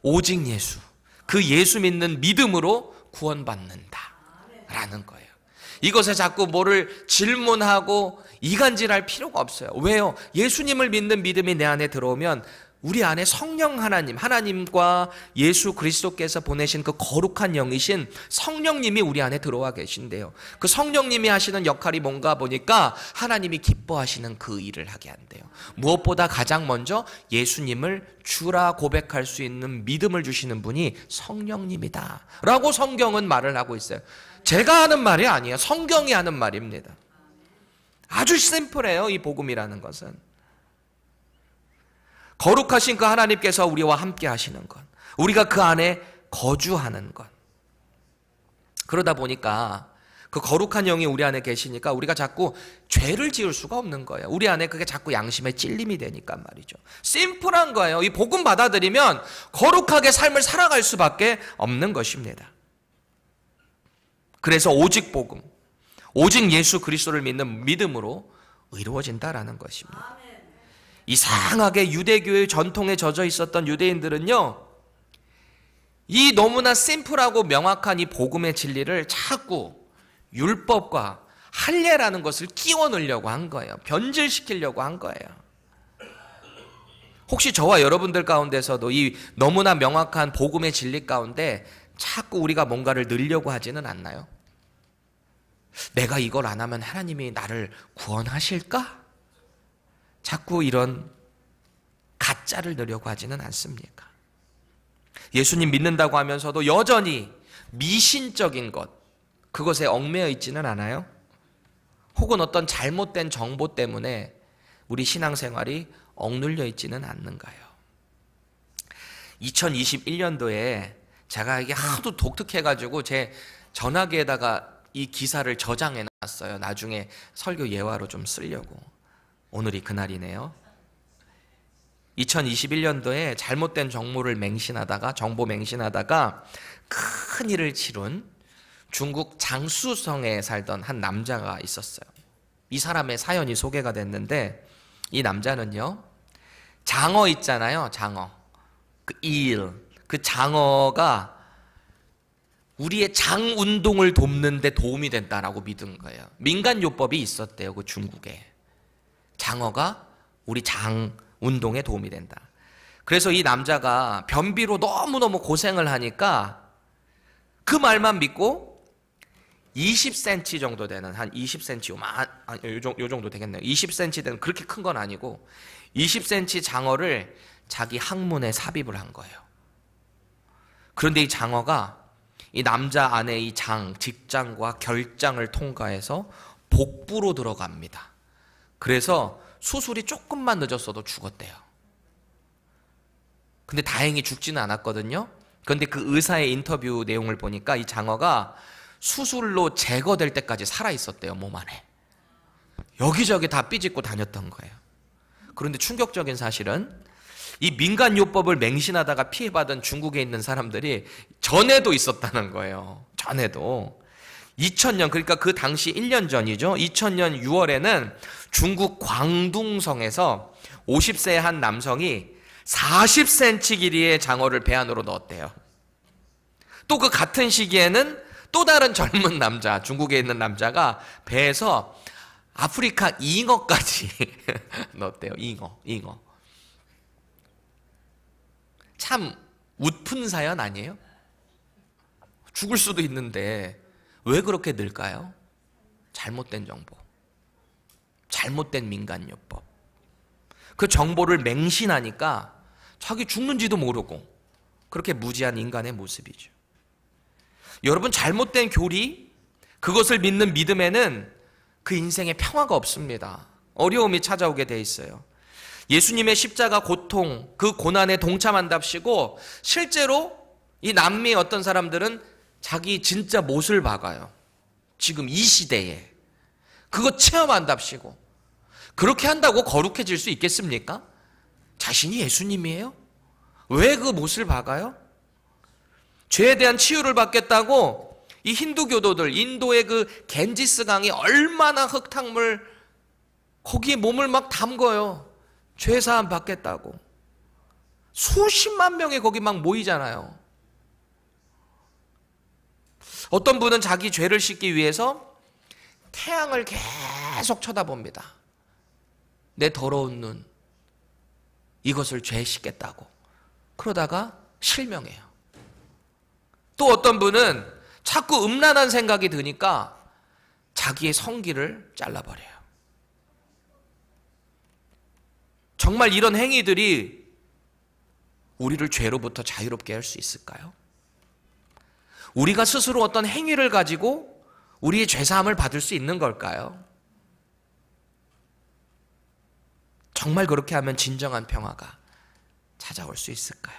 오직 예수. 그 예수 믿는 믿음으로 구원받는다. 라는 거예요. 이것에 자꾸 뭐를 질문하고 이간질할 필요가 없어요. 왜요? 예수님을 믿는 믿음이 내 안에 들어오면 우리 안에 성령 하나님, 하나님과 예수 그리스도께서 보내신 그 거룩한 영이신 성령님이 우리 안에 들어와 계신데요. 그 성령님이 하시는 역할이 뭔가 보니까 하나님이 기뻐하시는 그 일을 하게 한대요. 무엇보다 가장 먼저 예수님을 주라 고백할 수 있는 믿음을 주시는 분이 성령님이다. 라고 성경은 말을 하고 있어요. 제가 하는 말이 아니에요. 성경이 하는 말입니다. 아주 심플해요. 이 복음이라는 것은. 거룩하신 그 하나님께서 우리와 함께 하시는 것. 우리가 그 안에 거주하는 것. 그러다 보니까 그 거룩한 영이 우리 안에 계시니까 우리가 자꾸 죄를 지을 수가 없는 거예요. 우리 안에 그게 자꾸 양심의 찔림이 되니까 말이죠. 심플한 거예요. 이 복음 받아들이면 거룩하게 삶을 살아갈 수밖에 없는 것입니다. 그래서 오직 복음, 오직 예수 그리스도를 믿는 믿음으로 의로워진다라는 것입니다. 이상하게 유대교의 전통에 젖어 있었던 유대인들은요, 이 너무나 심플하고 명확한 이 복음의 진리를 자꾸 율법과 할례라는 것을 끼워 넣으려고 한 거예요. 변질시키려고 한 거예요. 혹시 저와 여러분들 가운데서도 이 너무나 명확한 복음의 진리 가운데 자꾸 우리가 뭔가를 늘려고 하지는 않나요? 내가 이걸 안 하면 하나님이 나를 구원하실까? 자꾸 이런 가짜를 넣으려고 하지는 않습니까? 예수님 믿는다고 하면서도 여전히 미신적인 것, 그것에 얽매여 있지는 않아요? 혹은 어떤 잘못된 정보 때문에 우리 신앙생활이 억눌려 있지는 않는가요? 2021년도에 제가 이게 하도 독특해가지고 제 전화기에다가 이 기사를 저장해놨어요. 나중에 설교 예화로 좀 쓰려고. 오늘이 그날이네요. 2021년도에 잘못된 정보를 맹신하다가 정보 맹신하다가 큰 일을 치룬 중국 장수성에 살던 한 남자가 있었어요. 이 사람의 사연이 소개가 됐는데 이 남자는요. 장어 있잖아요. 장어. 그 일. 그 장어가 우리의 장 운동을 돕는데 도움이 된다라고 믿은 거예요. 민간 요법이 있었대요. 그 중국에. 장어가 우리 장 운동에 도움이 된다. 그래서 이 남자가 변비로 너무너무 고생을 하니까 그 말만 믿고 20cm 정도 되는 한 20cm 요만 아, 요 정도 되겠네요. 20cm 되는 그렇게 큰 건 아니고 20cm 장어를 자기 항문에 삽입을 한 거예요. 그런데 이 장어가 이 남자 안에 이 장, 직장과 결장을 통과해서 복부로 들어갑니다. 그래서 수술이 조금만 늦었어도 죽었대요. 근데 다행히 죽지는 않았거든요. 그런데 그 의사의 인터뷰 내용을 보니까 이 장어가 수술로 제거될 때까지 살아 있었대요, 몸 안에. 여기저기 다 삐집고 다녔던 거예요. 그런데 충격적인 사실은 이 민간요법을 맹신하다가 피해받은 중국에 있는 사람들이 전에도 있었다는 거예요. 전에도. 2000년 그러니까 그 당시 1년 전이죠. 2000년 6월에는 중국 광둥성에서 50세 한 남성이 40cm 길이의 장어를 배 안으로 넣었대요. 또 그 같은 시기에는 또 다른 젊은 남자, 중국에 있는 남자가 배에서 아프리카 잉어까지 (laughs) 넣었대요. 잉어, 잉어. 참 웃픈 사연 아니에요? 죽을 수도 있는데 왜 그렇게 늘까요? 잘못된 정보. 잘못된 민간요법. 그 정보를 맹신하니까 자기 죽는지도 모르고 그렇게 무지한 인간의 모습이죠. 여러분 잘못된 교리 그것을 믿는 믿음에는 그 인생에 평화가 없습니다. 어려움이 찾아오게 돼 있어요. 예수님의 십자가 고통 그 고난에 동참한답시고 실제로 이남미 어떤 사람들은 자기 진짜 못을 박아요. 지금 이 시대에. 그거 체험한답시고. 그렇게 한다고 거룩해질 수 있겠습니까? 자신이 예수님이에요? 왜 그 못을 박아요? 죄에 대한 치유를 받겠다고 이 힌두교도들, 인도의 그 겐지스 강이 얼마나 흙탕물, 거기에 몸을 막 담궈요. 죄사함 받겠다고. 수십만 명이 거기 막 모이잖아요. 어떤 분은 자기 죄를 씻기 위해서 태양을 계속 쳐다봅니다. 내 더러운 눈, 이것을 죄 씻겠다고. 그러다가 실명해요. 또 어떤 분은 자꾸 음란한 생각이 드니까 자기의 성기를 잘라버려요. 정말 이런 행위들이 우리를 죄로부터 자유롭게 할 수 있을까요? 우리가 스스로 어떤 행위를 가지고 우리의 죄사함을 받을 수 있는 걸까요? 정말 그렇게 하면 진정한 평화가 찾아올 수 있을까요?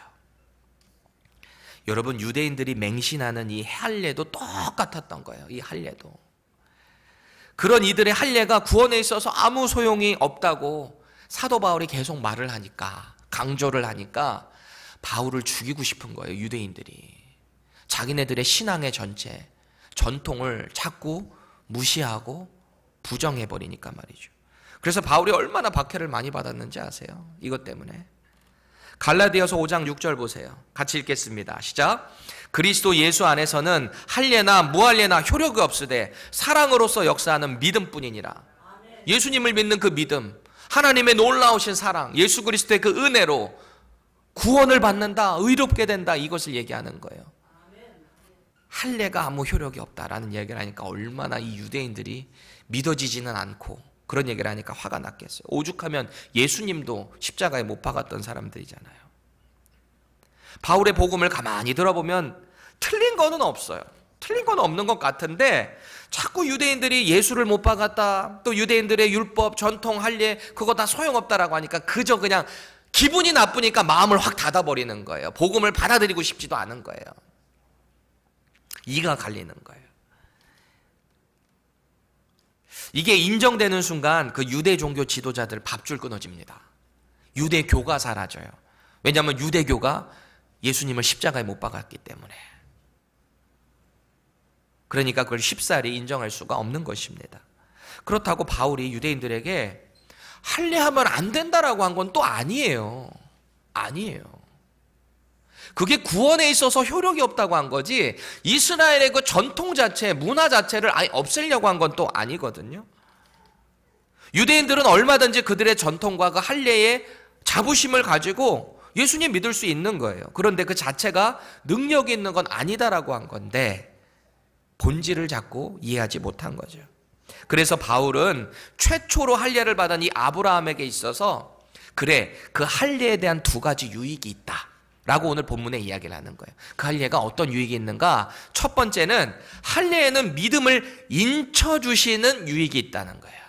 여러분 유대인들이 맹신하는 이 할례도 똑같았던 거예요. 이 할례도. 그런 이들의 할례가 구원에 있어서 아무 소용이 없다고 사도 바울이 계속 말을 하니까 강조를 하니까 바울을 죽이고 싶은 거예요, 유대인들이. 자기네들의 신앙의 전체, 전통을 자꾸 무시하고 부정해버리니까 말이죠. 그래서 바울이 얼마나 박해를 많이 받았는지 아세요? 이것 때문에. 갈라디아서 5장 6절 보세요. 같이 읽겠습니다. 시작. 그리스도 예수 안에서는 할례나 무할례나 효력이 없으되 사랑으로서 역사하는 믿음뿐이니라. 예수님을 믿는 그 믿음, 하나님의 놀라우신 사랑, 예수 그리스도의 그 은혜로 구원을 받는다, 의롭게 된다 이것을 얘기하는 거예요. 할례가 아무 효력이 없다라는 얘기를 하니까 얼마나 이 유대인들이 믿어지지는 않고 그런 얘기를 하니까 화가 났겠어요. 오죽하면 예수님도 십자가에 못 박았던 사람들이잖아요. 바울의 복음을 가만히 들어보면 틀린 거는 없어요. 틀린 건 없는 것 같은데 자꾸 유대인들이 예수를 못 박았다. 또 유대인들의 율법, 전통, 할례 그거 다 소용없다라고 하니까 그저 그냥 기분이 나쁘니까 마음을 확 닫아버리는 거예요. 복음을 받아들이고 싶지도 않은 거예요. 이가 갈리는 거예요. 이게 인정되는 순간 그 유대 종교 지도자들 밥줄 끊어집니다. 유대교가 사라져요. 왜냐하면 유대교가 예수님을 십자가에 못 박았기 때문에. 그러니까 그걸 쉽사리 인정할 수가 없는 것입니다. 그렇다고 바울이 유대인들에게 할례하면 안 된다라고 한 건 또 아니에요. 아니에요. 그게 구원에 있어서 효력이 없다고 한 거지 이스라엘의 그 전통 자체, 문화 자체를 아예 없애려고 한 건 또 아니거든요. 유대인들은 얼마든지 그들의 전통과 그 할례에 자부심을 가지고 예수님 믿을 수 있는 거예요. 그런데 그 자체가 능력이 있는 건 아니다라고 한 건데 본질을 잡고 이해하지 못한 거죠. 그래서 바울은 최초로 할례를 받은 이 아브라함에게 있어서 그래 그 할례에 대한 두 가지 유익이 있다. 라고 오늘 본문에 이야기를 하는 거예요. 그 할례가 어떤 유익이 있는가? 첫 번째는 할례에는 믿음을 인쳐 주시는 유익이 있다는 거예요.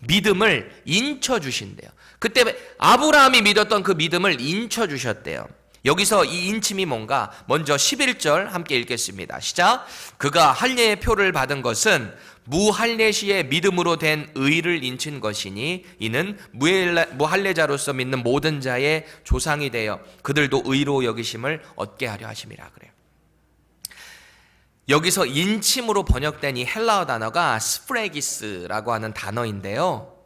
믿음을 인쳐 주신대요. 그때 아브라함이 믿었던 그 믿음을 인쳐 주셨대요. 여기서 이 인침이 뭔가 먼저 11절 함께 읽겠습니다. 시작. 그가 할례의 표를 받은 것은 무할례시의 믿음으로 된 의를 인친 것이니 이는 무할례자로서 믿는 모든 자의 조상이 되어 그들도 의로 여기심을 얻게 하려 하심이라 그래요. 여기서 인침으로 번역된 이 헬라어 단어가 스프레기스라고 하는 단어인데요.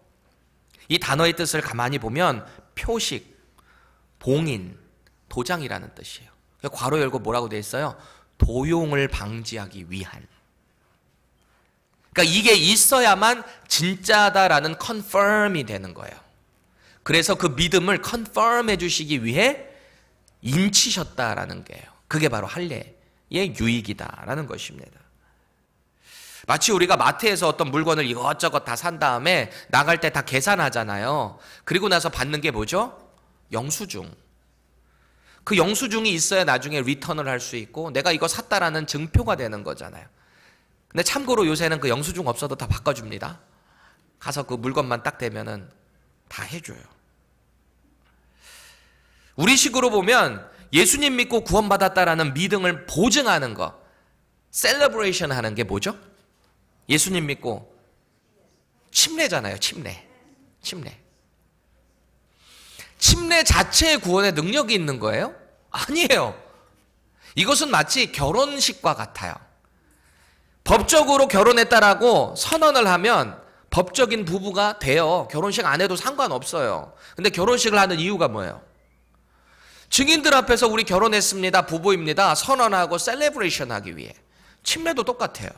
이 단어의 뜻을 가만히 보면 표식, 봉인, 도장이라는 뜻이에요. 그 괄호 열고 뭐라고 돼 있어요? 도용을 방지하기 위한. 그러니까 이게 있어야만 진짜다라는 컨펌이 되는 거예요. 그래서 그 믿음을 컨펌해 주시기 위해 인치셨다라는 게요. 그게 바로 할례의 유익이다라는 것입니다. 마치 우리가 마트에서 어떤 물건을 이것저것 다 산 다음에 나갈 때 다 계산하잖아요. 그리고 나서 받는 게 뭐죠? 영수증. 그 영수증이 있어야 나중에 리턴을 할 수 있고 내가 이거 샀다라는 증표가 되는 거잖아요. 근데 참고로 요새는 그 영수증 없어도 다 바꿔줍니다. 가서 그 물건만 딱 대면은 다 해줘요. 우리 식으로 보면 예수님 믿고 구원받았다라는 믿음을 보증하는 거, 셀러브레이션 하는 게 뭐죠? 예수님 믿고 침례잖아요, 침례. 침례. 침례 자체의 구원의 능력이 있는 거예요? 아니에요. 이것은 마치 결혼식과 같아요. 법적으로 결혼했다라고 선언을 하면 법적인 부부가 돼요. 결혼식 안 해도 상관없어요. 근데 결혼식을 하는 이유가 뭐예요? 증인들 앞에서 우리 결혼했습니다. 부부입니다. 선언하고 셀레브레이션 하기 위해. 침례도 똑같아요.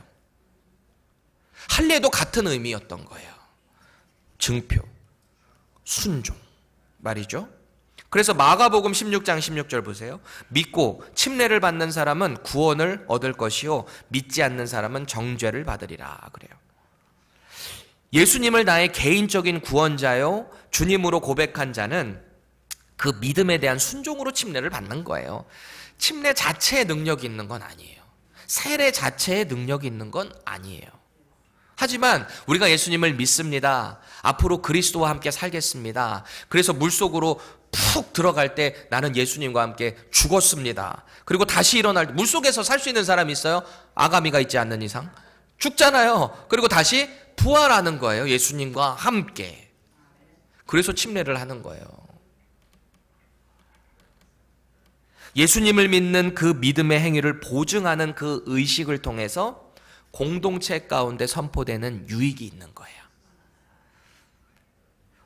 할례도 같은 의미였던 거예요. 증표, 순종 말이죠. 그래서 마가복음 16장 16절 보세요. 믿고 침례를 받는 사람은 구원을 얻을 것이요 믿지 않는 사람은 정죄를 받으리라 그래요. 예수님을 나의 개인적인 구원자요 주님으로 고백한 자는 그 믿음에 대한 순종으로 침례를 받는 거예요. 침례 자체에 능력이 있는 건 아니에요. 세례 자체에 능력이 있는 건 아니에요. 하지만 우리가 예수님을 믿습니다. 앞으로 그리스도와 함께 살겠습니다. 그래서 물속으로 푹 들어갈 때 나는 예수님과 함께 죽었습니다. 그리고 다시 일어날 때, 물 속에서 살 수 있는 사람이 있어요? 아가미가 있지 않는 이상? 죽잖아요. 그리고 다시 부활하는 거예요. 예수님과 함께. 그래서 침례를 하는 거예요. 예수님을 믿는 그 믿음의 행위를 보증하는 그 의식을 통해서 공동체 가운데 선포되는 유익이 있는 거예요.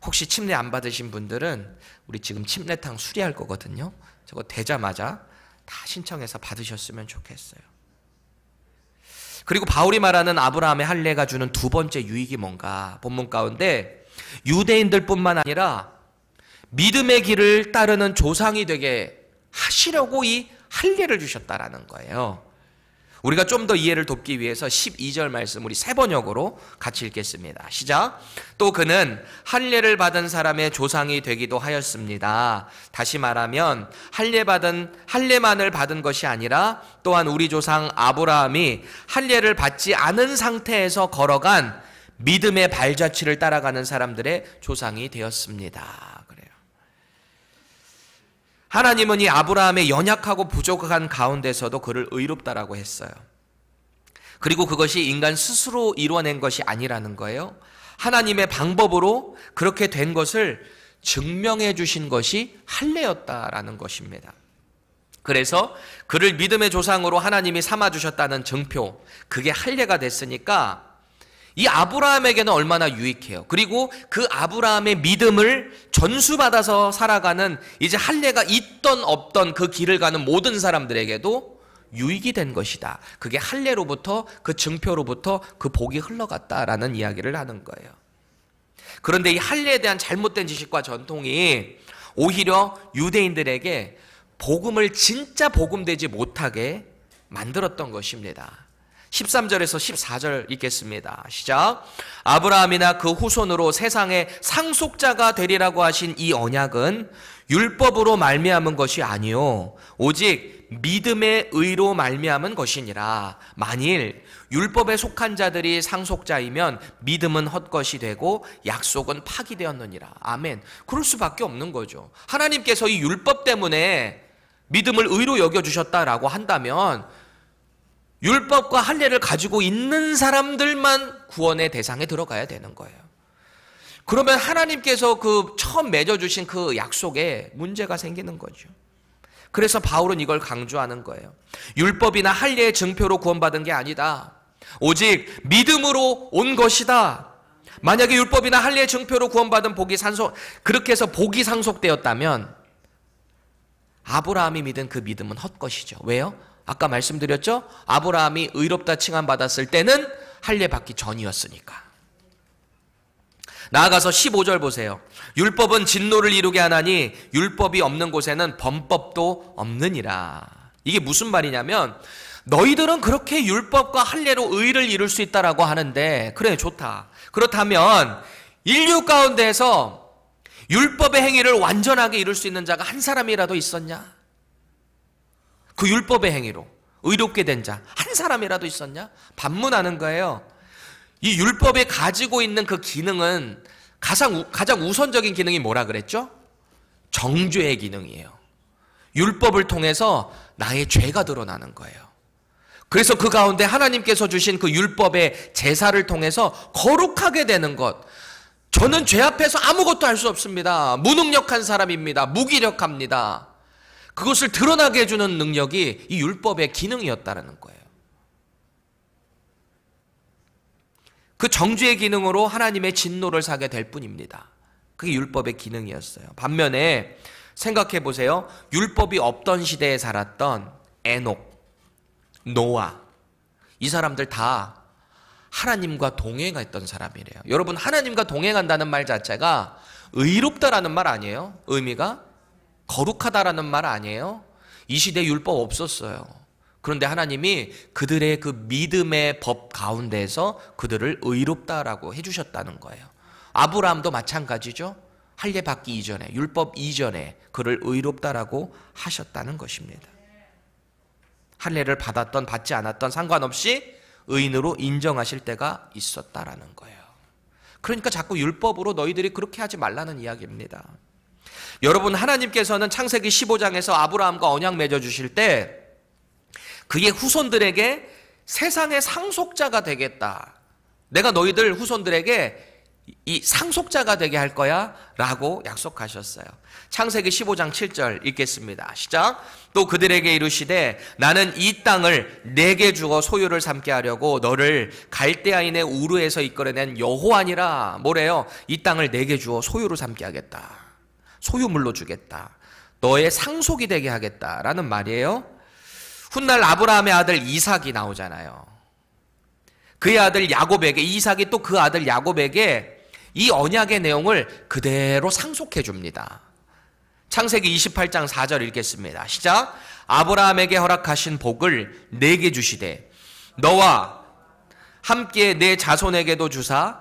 혹시 침례 안 받으신 분들은 우리 지금 침례탕 수리할 거거든요. 저거 되자마자 다 신청해서 받으셨으면 좋겠어요. 그리고 바울이 말하는 아브라함의 할례가 주는 두 번째 유익이 뭔가 본문 가운데 유대인들뿐만 아니라 믿음의 길을 따르는 조상이 되게 하시려고 이 할례를 주셨다라는 거예요. 우리가 좀 더 이해를 돕기 위해서 12절 말씀 우리 세 번역으로 같이 읽겠습니다. 시작. 또 그는 할례를 받은 사람의 조상이 되기도 하였습니다. 다시 말하면 할례 받은 할례만을 받은 것이 아니라 또한 우리 조상 아브라함이 할례를 받지 않은 상태에서 걸어간 믿음의 발자취를 따라가는 사람들의 조상이 되었습니다. 하나님은 이 아브라함의 연약하고 부족한 가운데서도 그를 의롭다라고 했어요. 그리고 그것이 인간 스스로 이루어낸 것이 아니라는 거예요. 하나님의 방법으로 그렇게 된 것을 증명해 주신 것이 할례였다라는 것입니다. 그래서 그를 믿음의 조상으로 하나님이 삼아 주셨다는 증표, 그게 할례가 됐으니까 이 아브라함에게는 얼마나 유익해요. 그리고 그 아브라함의 믿음을 전수받아서 살아가는 이제 할례가 있던 없던 그 길을 가는 모든 사람들에게도 유익이 된 것이다. 그게 할례로부터 그 증표로부터 그 복이 흘러갔다라는 이야기를 하는 거예요. 그런데 이 할례에 대한 잘못된 지식과 전통이 오히려 유대인들에게 복음을 진짜 복음되지 못하게 만들었던 것입니다. 13절에서 14절 읽겠습니다. 시작. 아브라함이나 그 후손으로 세상의 상속자가 되리라고 하신 이 언약은 율법으로 말미암은 것이 아니요 오직 믿음의 의로 말미암은 것이니라. 만일 율법에 속한 자들이 상속자이면 믿음은 헛것이 되고 약속은 파기되었느니라. 아멘. 그럴 수밖에 없는 거죠. 하나님께서 이 율법 때문에 믿음을 의로 여겨 주셨다라고 한다면 율법과 할례를 가지고 있는 사람들만 구원의 대상에 들어가야 되는 거예요. 그러면 하나님께서 그 처음 맺어주신 그 약속에 문제가 생기는 거죠. 그래서 바울은 이걸 강조하는 거예요. 율법이나 할례의 증표로 구원받은 게 아니다. 오직 믿음으로 온 것이다. 만약에 율법이나 할례의 증표로 구원받은 복이 산소 그렇게 해서 복이 상속되었다면 아브라함이 믿은 그 믿음은 헛것이죠. 왜요? 아까 말씀드렸죠? 아브라함이 의롭다 칭함 받았을 때는 할례 받기 전이었으니까. 나아가서 15절 보세요. 율법은 진노를 이루게 하나니 율법이 없는 곳에는 범법도 없느니라. 이게 무슨 말이냐면 너희들은 그렇게 율법과 할례로 의를 이룰 수 있다라고 하는데 그래 좋다. 그렇다면 인류 가운데에서 율법의 행위를 완전하게 이룰 수 있는 자가 한 사람이라도 있었냐? 그 율법의 행위로 의롭게 된 자 한 사람이라도 있었냐? 반문하는 거예요. 이 율법에 가지고 있는 그 기능은 가장, 가장 우선적인 기능이 뭐라 그랬죠? 정죄의 기능이에요. 율법을 통해서 나의 죄가 드러나는 거예요. 그래서 그 가운데 하나님께서 주신 그 율법의 제사를 통해서 거룩하게 되는 것. 저는 죄 앞에서 아무것도 할 수 없습니다. 무능력한 사람입니다. 무기력합니다. 그것을 드러나게 해주는 능력이 이 율법의 기능이었다라는 거예요. 그 정죄의 기능으로 하나님의 진노를 사게 될 뿐입니다. 그게 율법의 기능이었어요. 반면에 생각해 보세요. 율법이 없던 시대에 살았던 에녹, 노아 이 사람들 다 하나님과 동행했던 사람이래요. 여러분 하나님과 동행한다는 말 자체가 의롭다라는 말 아니에요? 의미가 거룩하다라는 말 아니에요? 이 시대 율법 없었어요. 그런데 하나님이 그들의 그 믿음의 법 가운데에서 그들을 의롭다라고 해주셨다는 거예요. 아브라함도 마찬가지죠. 할례 받기 이전에 율법 이전에 그를 의롭다라고 하셨다는 것입니다. 할례를 받았던 받지 않았던 상관없이 의인으로 인정하실 때가 있었다라는 거예요. 그러니까 자꾸 율법으로 너희들이 그렇게 하지 말라는 이야기입니다. 여러분 하나님께서는 창세기 15장에서 아브라함과 언약 맺어 주실 때 그의 후손들에게 세상의 상속자가 되겠다. 내가 너희들 후손들에게 이 상속자가 되게 할 거야 라고 약속하셨어요. 창세기 15장 7절 읽겠습니다. 시작. 또 그들에게 이르시되 나는 이 땅을 내게 주어 소유를 삼게 하려고 너를 갈대아인의 우르에서 이끌어낸 여호와니라 뭐래요? 이 땅을 내게 주어 소유를 삼게 하겠다. 소유물로 주겠다. 너의 상속이 되게 하겠다라는 말이에요. 훗날 아브라함의 아들 이삭이 나오잖아요. 그의 아들 야곱에게 이삭이 또 그 아들 야곱에게 이 언약의 내용을 그대로 상속해 줍니다. 창세기 28장 4절 읽겠습니다. 시작. 아브라함에게 허락하신 복을 내게 주시되 너와 함께 내 자손에게도 주사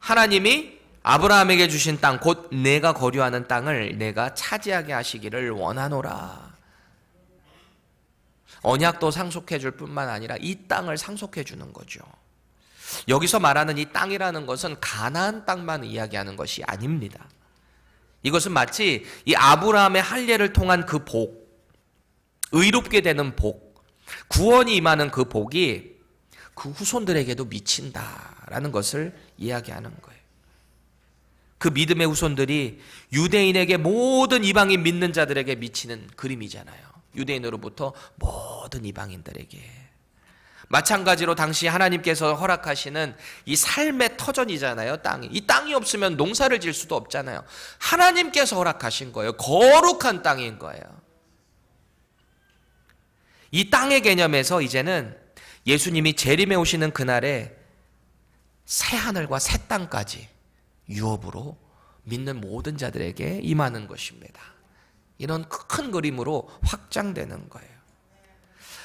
하나님이 아브라함에게 주신 땅, 곧 내가 거류하는 땅을 내가 차지하게 하시기를 원하노라. 언약도 상속해 줄 뿐만 아니라 이 땅을 상속해 주는 거죠. 여기서 말하는 이 땅이라는 것은 가나안 땅만 이야기하는 것이 아닙니다. 이것은 마치 이 아브라함의 할례를 통한 그 복, 의롭게 되는 복, 구원이 임하는 그 복이 그 후손들에게도 미친다라는 것을 이야기하는 거예요. 그 믿음의 후손들이 유대인에게 모든 이방인 믿는 자들에게 미치는 그림이잖아요. 유대인으로부터 모든 이방인들에게. 마찬가지로 당시 하나님께서 허락하시는 이 삶의 터전이잖아요, 땅이. 이 땅이 없으면 농사를 질 수도 없잖아요. 하나님께서 허락하신 거예요. 거룩한 땅인 거예요. 이 땅의 개념에서 이제는 예수님이 재림해 오시는 그날에 새 하늘과 새 땅까지 유업으로 믿는 모든 자들에게 임하는 것입니다. 이런 큰 그림으로 확장되는 거예요.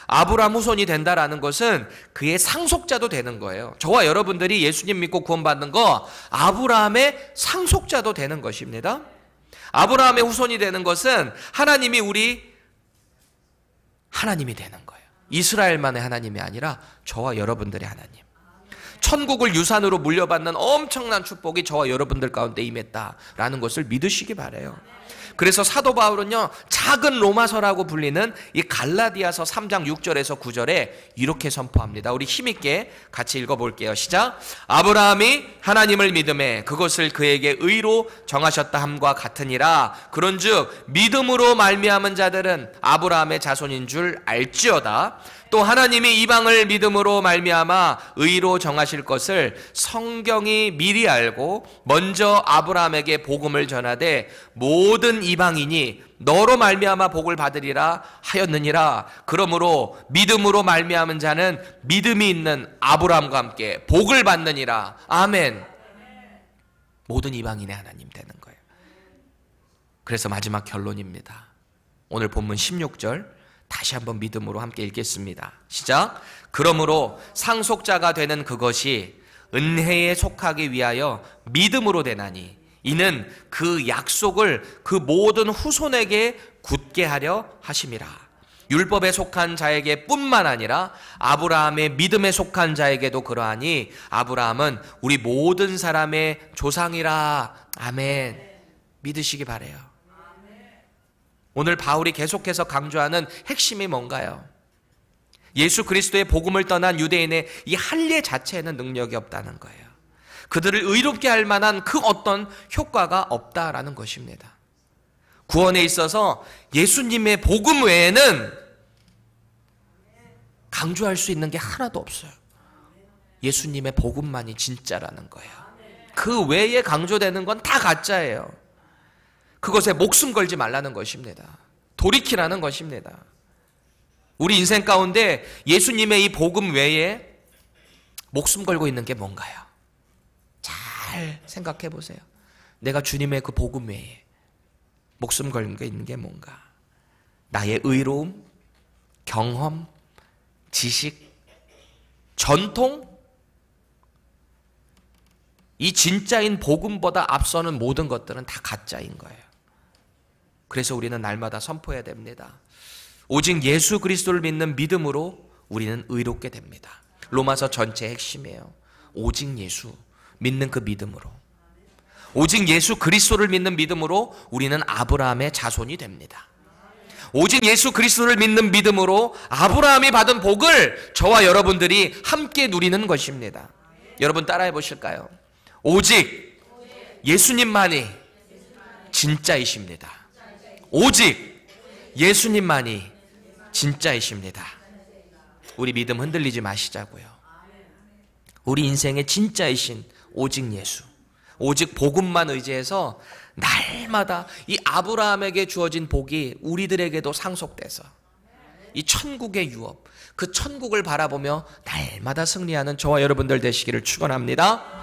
아브라함 후손이 된다라는 것은 그의 상속자도 되는 거예요. 저와 여러분들이 예수님 믿고 구원받는 거 아브라함의 상속자도 되는 것입니다. 아브라함의 후손이 되는 것은 하나님이 우리 하나님이 되는 거예요. 이스라엘만의 하나님이 아니라 저와 여러분들의 하나님. 천국을 유산으로 물려받는 엄청난 축복이 저와 여러분들 가운데 임했다라는 것을 믿으시기 바래요. 그래서 사도 바울은요 작은 로마서라고 불리는 이 갈라디아서 3장 6절에서 9절에 이렇게 선포합니다. 우리 힘 있게 같이 읽어볼게요. 시작. 아브라함이 하나님을 믿음에 그것을 그에게 의로 정하셨다 함과 같으니라. 그런즉 믿음으로 말미암은 자들은 아브라함의 자손인 줄 알지어다. 또 하나님이 이방을 믿음으로 말미암아 의로 정하실 것을 성경이 미리 알고 먼저 아브라함에게 복음을 전하되 모든 이방인이 너로 말미암아 복을 받으리라 하였느니라. 그러므로 믿음으로 말미암은 자는 믿음이 있는 아브라함과 함께 복을 받느니라. 아멘. 모든 이방인의 하나님 되는 거예요. 그래서 마지막 결론입니다. 오늘 본문 16절 다시 한번 믿음으로 함께 읽겠습니다. 시작. 그러므로 상속자가 되는 그것이 은혜에 속하기 위하여 믿음으로 되나니 이는 그 약속을 그 모든 후손에게 굳게 하려 하심이라. 율법에 속한 자에게 뿐만 아니라 아브라함의 믿음에 속한 자에게도 그러하니 아브라함은 우리 모든 사람의 조상이라. 아멘. 믿으시기 바래요. 오늘 바울이 계속해서 강조하는 핵심이 뭔가요? 예수 그리스도의 복음을 떠난 유대인의 이 할례 자체에는 능력이 없다는 거예요. 그들을 의롭게 할 만한 그 어떤 효과가 없다라는 것입니다. 구원에 있어서 예수님의 복음 외에는 강조할 수 있는 게 하나도 없어요. 예수님의 복음만이 진짜라는 거예요. 그 외에 강조되는 건 다 가짜예요. 그것에 목숨 걸지 말라는 것입니다. 돌이키라는 것입니다. 우리 인생 가운데 예수님의 이 복음 외에 목숨 걸고 있는 게 뭔가요? 잘 생각해 보세요. 내가 주님의 그 복음 외에 목숨 걸는 게 있는 게 뭔가? 나의 의로움, 경험, 지식, 전통? 이 진짜인 복음보다 앞서는 모든 것들은 다 가짜인 거예요. 그래서 우리는 날마다 선포해야 됩니다. 오직 예수 그리스도를 믿는 믿음으로 우리는 의롭게 됩니다. 로마서 전체 핵심이에요. 오직 예수 믿는 그 믿음으로. 오직 예수 그리스도를 믿는 믿음으로 우리는 아브라함의 자손이 됩니다. 오직 예수 그리스도를 믿는 믿음으로 아브라함이 받은 복을 저와 여러분들이 함께 누리는 것입니다. 여러분 따라해 보실까요? 오직 예수님만이 진짜이십니다. 오직 예수님만이 진짜이십니다. 우리 믿음 흔들리지 마시자고요. 우리 인생의 진짜이신 오직 예수. 오직 복음만 의지해서 날마다 이 아브라함에게 주어진 복이 우리들에게도 상속돼서 이 천국의 유업, 그 천국을 바라보며 날마다 승리하는 저와 여러분들 되시기를 축원합니다.